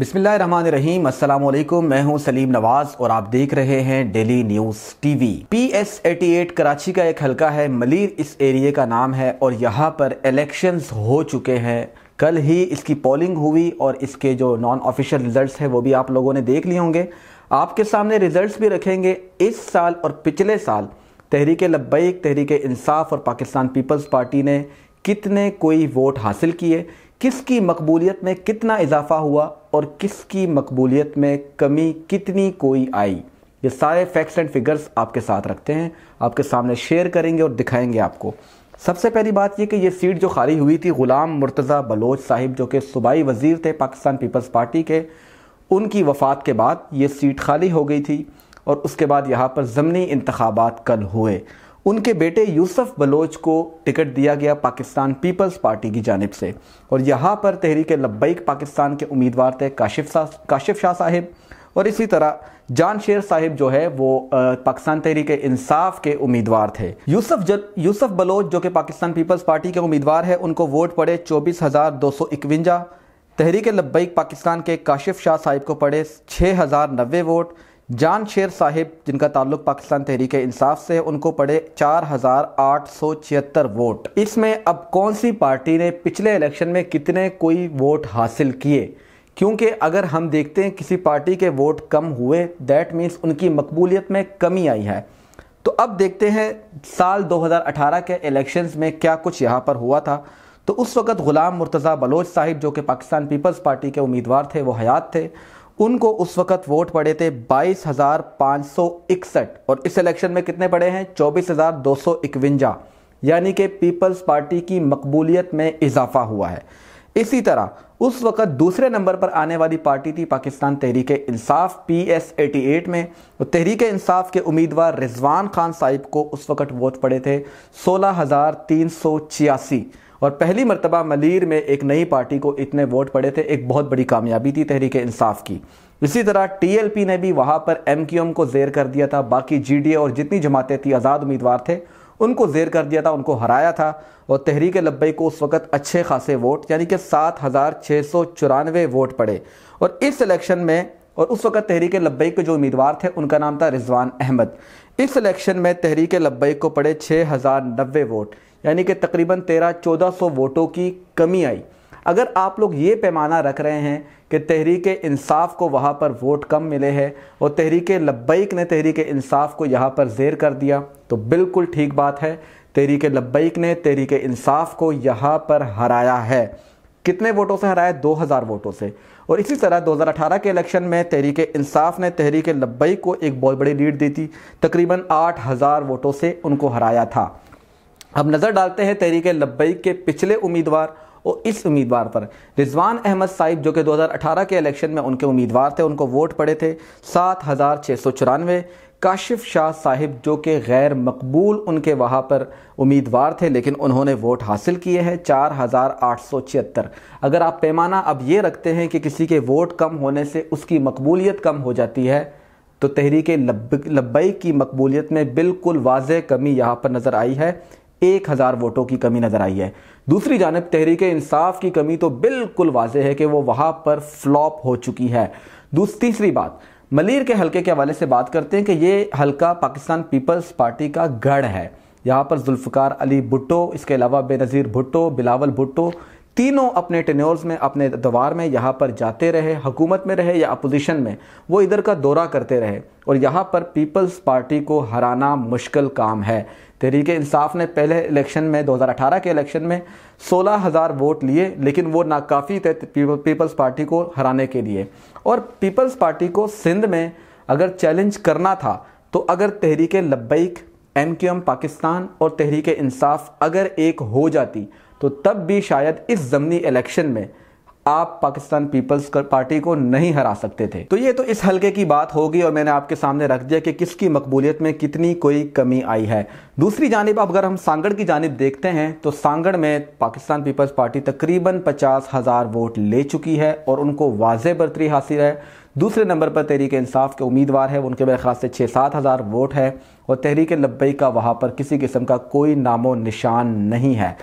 अस्सलाम वालेकुम मैं हूं सलीम नवाज और आप देख रहे हैं daily news TV P S eighty eight Karachi का एक हलका है मलिर इस एरिए का नाम है और यहां पर इलेक्शंस हो चुके हैं कल ही इसकी पोलिंग हुई और इसके जो नॉन ऑफिशियल रिजल्ट्स हैं वो भी आप लोगों ने देख लिए होंगे आपके सामने रिजल्ट भी रखेंगे इस साल और पिछले साल तहरीक लब्बैक तहरीक इंसाफ और पाकिस्तान पीपल्स पार्टी ने कितने कोई वोट हासिल किए किसकी मकबूलियत में कितना इजाफा हुआ और किसकी मकबूलियत में कमी कितनी कोई आई ये सारे फैक्ट्स एंड फिगर्स आपके साथ रखते हैं आपके सामने शेयर करेंगे और दिखाएंगे आपको सबसे पहली बात यह कि ये सीट जो खाली हुई थी ग़ुलाम मुर्तज़ा बलोच साहिब जो कि सूबाई वज़ीर थे पाकिस्तान पीपल्स पार्टी के उनकी वफ़ात के बाद ये सीट खाली हो गई थी और उसके बाद यहाँ पर ज़मनी इंतबात कल हुए उनके बेटे यूसुफ बलोच को टिकट दिया गया पाकिस्तान पीपल्स पार्टी की जानब से और यहाँ पर तहरीक लब्बैक पाकिस्तान के उम्मीदवार थे काशिफ सा काशिफ शाह साहिब और इसी तरह जान शेर साहिब जो है वो पाकिस्तान तहरीक इंसाफ के उम्मीदवार थे यूसुफ जल यूसुफ बलोच जो कि पाकिस्तान पीपल्स पार्टी के उम्मीदवार है उनको वोट पड़े चौबीस हज़ार दो सौ इकवंजा तहरीक लब्बैक पाकिस्तान के काशिफ शाह साहिब को पड़े छः हज़ार नब्बे वोट जान शेर साहिब जिनका ताल्लुक पाकिस्तान तहरीक इंसाफ से उनको पड़े चार हज़ार आठ सौ छिहत्तर वोट इसमें अब कौन सी पार्टी ने पिछले इलेक्शन में कितने कोई वोट हासिल किए क्योंकि अगर हम देखते हैं किसी पार्टी के वोट कम हुए दैट मीन्स उनकी मकबूलियत में कमी आई है तो अब देखते हैं साल 2018 के इलेक्शंस में क्या कुछ यहाँ पर हुआ था तो उस वक़्त ग़ुलाम मुर्तज़ा बलोच साहिब जो कि पाकिस्तान पीपल्स पार्टी के उम्मीदवार थे वो हयात थे उनको उस वक्त वोट पड़े थे बाईस हजार पाँच सौ इकसठ और इस इलेक्शन में कितने पड़े हैं चौबीस हजार दो सौ इकवंजा यानी कि पीपल्स पार्टी की मकबूलियत में इजाफा हुआ है इसी तरह उस वक्त दूसरे नंबर पर आने वाली पार्टी थी Pakistan Tehreek Insaf P S eighty eight में तो तहरीक इंसाफ के उम्मीदवार रिजवान खान साहिब को उस वक्त वोट पड़े थे सोलह हज़ार तीन सौ छियासी और पहली मरतबा मलिर में एक नई पार्टी को इतने वोट पड़े थे एक बहुत बड़ी कामयाबी थी तहरीक इंसाफ की इसी तरह टीएलपी ने भी वहाँ पर एमक्यूएम को जेर कर दिया था बाकी जीडीए और जितनी जमातें थी आज़ाद उम्मीदवार थे उनको जेर कर दिया था उनको हराया था और तहरीक लब्बई को उस वक्त अच्छे खासे वोट यानी कि सात हज़ार छः सौ चौरानवे वोट पड़े और इस इलेक्शन में और उस वक्त तहरीक लब्बई के जो उम्मीदवार थे उनका नाम था रिजवान अहमद इस इलेक्शन में तहरीक लब्बई को पड़े छः हज़ार नब्बे वोट यानी कि तकरीबन तेरह चौदह सौ वोटों की कमी आई अगर आप लोग ये पैमाना रख रहे हैं कि तहरीक इंसाफ को वहाँ पर वोट कम मिले हैं और तहरीक लब्बैक ने तहरीक इंसाफ को यहाँ पर जेर कर दिया तो बिल्कुल ठीक बात है तहरीक लब्बैक ने तहरीक इंसाफ को यहाँ पर हराया है कितने वोटों से हराया 2000 वोटों से और इसी तरह 2018 के इलेक्शन में तहरीक इंसाफ ने तहरीक लब्बैक को एक बहुत बड़ी लीड दी थी तकरीबन हज़ार वोटों से उनको हराया था अब नज़र डालते हैं तहरीक लब्बई के पिछले उम्मीदवार और इस उम्मीदवार पर रिजवान अहमद साहिब जो कि 2018 के इलेक्शन में उनके उम्मीदवार थे उनको वोट पड़े थे सात हज़ार छः सौ चौरानवे काशिफ शाह साहिब जो कि गैर मकबूल उनके वहाँ पर उम्मीदवार थे लेकिन उन्होंने वोट हासिल किए हैं चार हज़ार आठ सौ छिहत्तर अगर आप पैमाना अब ये रखते हैं कि किसी के वोट कम होने से उसकी मकबूलियत कम हो जाती है तो तहरीक लब्बई की मकबूलियत में बिल्कुल वाज कमी यहाँ पर नज़र आई है एक हज़ार वोटों की कमी नज़र आई है दूसरी जानब तहरीक इंसाफ की कमी तो बिल्कुल वाज है कि वो वहाँ पर फ्लॉप हो चुकी है तीसरी बात मलिर के हलके के हवाले से बात करते हैं कि ये हलका पाकिस्तान पीपल्स पार्टी का गढ़ है यहाँ पर जुल्फ़ार अली भुट्टो इसके अलावा बेनज़ीर भुट्टो बिलावल भुट्टो तीनों अपने टेन्योर्स में अपने दवार में यहाँ पर जाते रहे हुकूमत में रहे या अपोजिशन में वो इधर का दौरा करते रहे और यहाँ पर पीपल्स पार्टी को हराना मुश्किल काम है तहरीक इंसाफ ने पहले इलेक्शन में 2018 के इलेक्शन में 16000 वोट लिए लेकिन वो नाकाफ़ी थे पीपल्स पार्टी को हराने के लिए और पीपल्स पार्टी को सिंध में अगर चैलेंज करना था तो अगर Tehreek Labbaik M Q M Pakistan और तहरीक इंसाफ अगर एक हो जाती तो तब भी शायद इस ज़मनी इलेक्शन में आप पाकिस्तान पीपल्स पार्टी को नहीं हरा सकते थे तो ये तो इस हल्के की बात होगी और मैंने आपके सामने रख दिया कि किसकी मकबूलियत में कितनी कोई कमी आई है दूसरी जानब अगर हम सांगड़ की जानब देखते हैं तो सांगड़ में पाकिस्तान पीपल्स पार्टी तकरीबन पचास हज़ार वोट ले चुकी है और उनको वाज बरतरी हासिल है दूसरे नंबर पर तहरीक इंसाफ के उम्मीदवार है उनके मेरे ख्याल से छः सात हज़ार वोट है और तहरीक लब्बई का वहाँ पर किसी किस्म का कोई नामो निशान नहीं है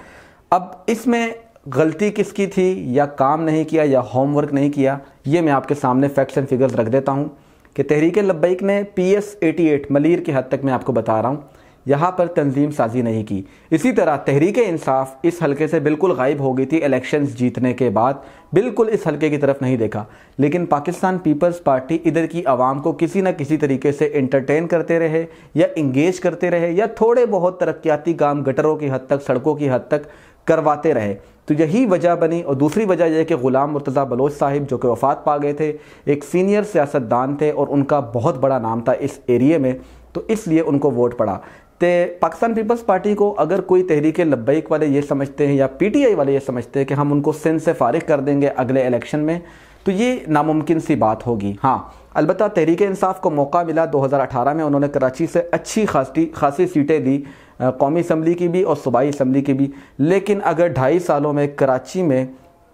अब इसमें गलती किसकी थी या काम नहीं किया या होमवर्क नहीं किया ये मैं आपके सामने फैक्ट्स एंड फिगर्स रख देता हूँ कि तहरीक लब्बैक ने P S eighty eight Malir की हद तक मैं आपको बता रहा हूँ यहाँ पर तंजीम साजी नहीं की इसी तरह तहरीक इंसाफ इस हलके से बिल्कुल गायब हो गई थी इलेक्शन जीतने के बाद बिल्कुल इस हलके की तरफ नहीं देखा लेकिन पाकिस्तान पीपल्स पार्टी इधर की आवाम को किसी न किसी तरीके से इंटरटेन करते रहे या इंगेज करते रहे या थोड़े बहुत तरक्याती काम गटरों की हद तक सड़कों की हद तक करवाते रहे तो यही वजह बनी और दूसरी वजह यह कि ग़ुलाम मुर्तज़ा बलोच साहिब जो कि वफ़ात पा गए थे एक सीनियर सियासतदान थे और उनका बहुत बड़ा नाम था इस एरिए में तो इसलिए उनको वोट पड़ा तो पाकिस्तान पीपल्स पार्टी को अगर कोई तहरीक लब्बैक वाले ये समझते हैं या पीटीआई वाले ये समझते हैं कि हम उनको सिंध से फारिग कर देंगे अगले इलेक्शन में तो ये नामुमकिन सी बात होगी हाँ अलबत् तहरीक इंसाफ को मौका मिला 2018 में उन्होंने कराची से अच्छी खासी खासी सीटें दी कौमी इसम्बली की भी और सूबाई इसम्बली की भी लेकिन अगर ढाई सालों में कराची में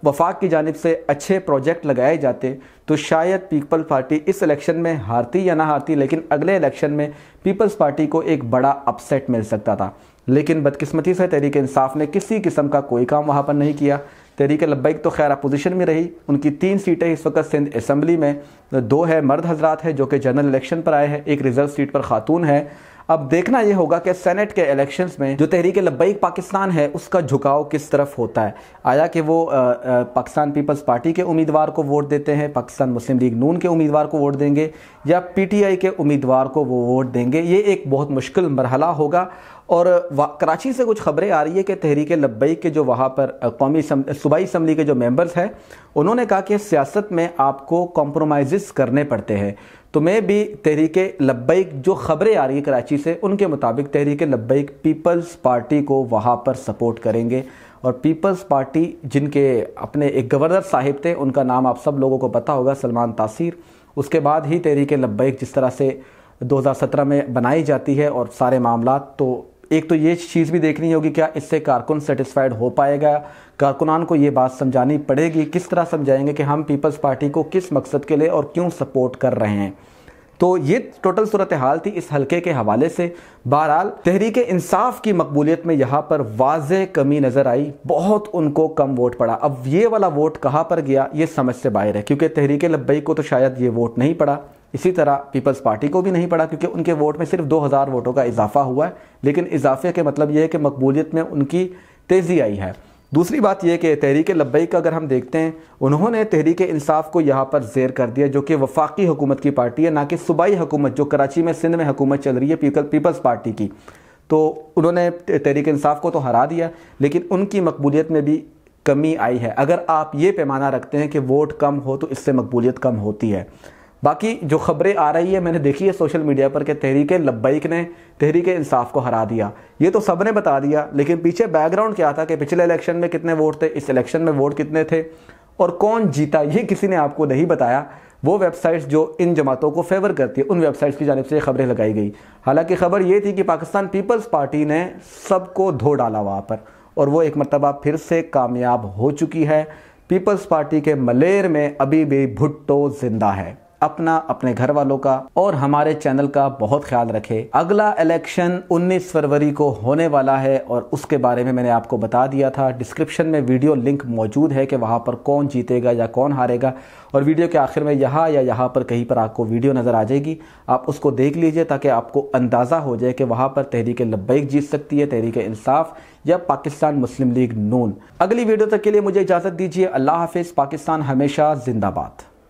वफाक की जानब से अच्छे प्रोजेक्ट लगाए जाते तो शायद पीपल पार्टी इस इलेक्शन में हारती या ना हारती लेकिन अगले इलेक्शन में पीपल्स पार्टी को एक बड़ा अपसेट मिल सकता था लेकिन बदकिस्मती से तहरीक इंसाफ ने किसी किस्म का कोई काम वहाँ पर नहीं किया तहरीक लब्बैक तो खैर अपोजिशन में रही उनकी तीन सीटें इस वक्त सिंध असम्बली में दो है मर्द हजरात है जो कि जनरल इलेक्शन पर आए हैं एक रिजर्व सीट पर खातून है अब देखना यह होगा कि सेनेट के इलेक्शन में जो तहरीक लब्बैक पाकिस्तान है उसका झुकाव किस तरफ होता है आया कि वो पाकिस्तान पीपल्स पार्टी के उम्मीदवार को वोट देते हैं पाकिस्तान मुस्लिम लीग नून के उम्मीदवार को वोट देंगे या पीटीआई के उम्मीदवार को वो वोट देंगे ये एक बहुत मुश्किल मरहला होगा और कराची से कुछ खबरें आ रही है कि तहरीक लब्बई के जो वहाँ पर कौमी सूबाई इसम्बली के जो मेंबर्स हैं उन्होंने कहा कि सियासत में आपको कॉम्प्रोमाइज़ करने पड़ते हैं तो मैं भी तहरीक लब्बई जो खबरें आ रही है कराची से उनके मुताबिक तहरीक लब्बई पीपल्स पार्टी को वहाँ पर सपोर्ट करेंगे और पीपल्स पार्टी जिनके अपने एक गवर्नर साहिब थे उनका नाम आप सब लोगों को पता होगा सलमान तासीर उसके बाद ही तहरीक लब्बई जिस तरह से 2017 में बनाई जाती है और सारे मामला तो एक तो ये चीज़ भी देखनी होगी क्या इससे कारकुन सेटिस्फाइड हो पाएगा कारकुनान को ये बात समझानी पड़ेगी किस तरह समझाएंगे कि हम पीपल्स पार्टी को किस मकसद के लिए और क्यों सपोर्ट कर रहे हैं तो ये टोटल सूरत हाल थी इस हलके के हवाले से बहरहाल तहरीक इंसाफ की मकबूलियत में यहाँ पर वाज कमी नज़र आई बहुत उनको कम वोट पड़ा अब ये वाला वोट कहाँ पर गया ये समझ से बाहर है क्योंकि तहरीक लब्बई को तो शायद ये वोट नहीं पड़ा इसी तरह पीपल्स पार्टी को भी नहीं पड़ा क्योंकि उनके वोट में सिर्फ 2000 वोटों का इजाफा हुआ है लेकिन इजाफे के मतलब यह है कि मकबूलियत में उनकी तेज़ी आई है दूसरी बात यह कि तहरीक लब्बई का अगर हम देखते हैं उन्होंने तहरीक इंसाफ को यहाँ पर जेर कर दिया जो कि वफाकी हुकूमत की पार्टी है ना कि सूबाई हुकूमत जो कराची में सिंध में हुकूमत चल रही है पीपल पीपल्स पार्टी की तो उन्होंने तहरीक इंसाफ को तो हरा दिया लेकिन उनकी मकबूलियत में भी कमी आई है अगर आप ये पैमाना रखते हैं कि वोट कम हो तो इससे मकबूलियत कम होती है बाकी जो खबरें आ रही है मैंने देखी है सोशल मीडिया पर कि तहरीक लब्बैक ने तहरीक इंसाफ को हरा दिया ये तो सब ने बता दिया लेकिन पीछे बैकग्राउंड क्या था कि पिछले इलेक्शन में कितने वोट थे इस इलेक्शन में वोट कितने थे और कौन जीता ये किसी ने आपको नहीं बताया वो वेबसाइट्स जो इन जमातों को फेवर करती है उन वेबसाइट्स की जानब से खबरें लगाई गई हालांकि खबर ये थी कि पाकिस्तान पीपल्स पार्टी ने सबको धो डाला वहाँ पर और वो एक मरतबा फिर से कामयाब हो चुकी है पीपल्स पार्टी के मलेर में अभी भी भुट्टो जिंदा है अपना अपने घर वालों का और हमारे चैनल का बहुत ख्याल रखें अगला इलेक्शन 19 फरवरी को होने वाला है और उसके बारे में मैंने आपको बता दिया था डिस्क्रिप्शन में वीडियो लिंक मौजूद है कि वहां पर कौन जीतेगा या कौन हारेगा और वीडियो के आखिर में यहाँ या यहाँ पर कहीं पर आपको वीडियो नज़र आ जाएगी आप उसको देख लीजिए ताकि आपको अंदाज़ा हो जाए कि वहाँ पर तहरीक लब्बैक जीत सकती है तहरीक इंसाफ या पाकिस्तान मुस्लिम लीग नून अगली वीडियो तक के लिए मुझे इजाज़त दीजिए अल्लाह हाफिज़ पाकिस्तान हमेशा जिंदाबाद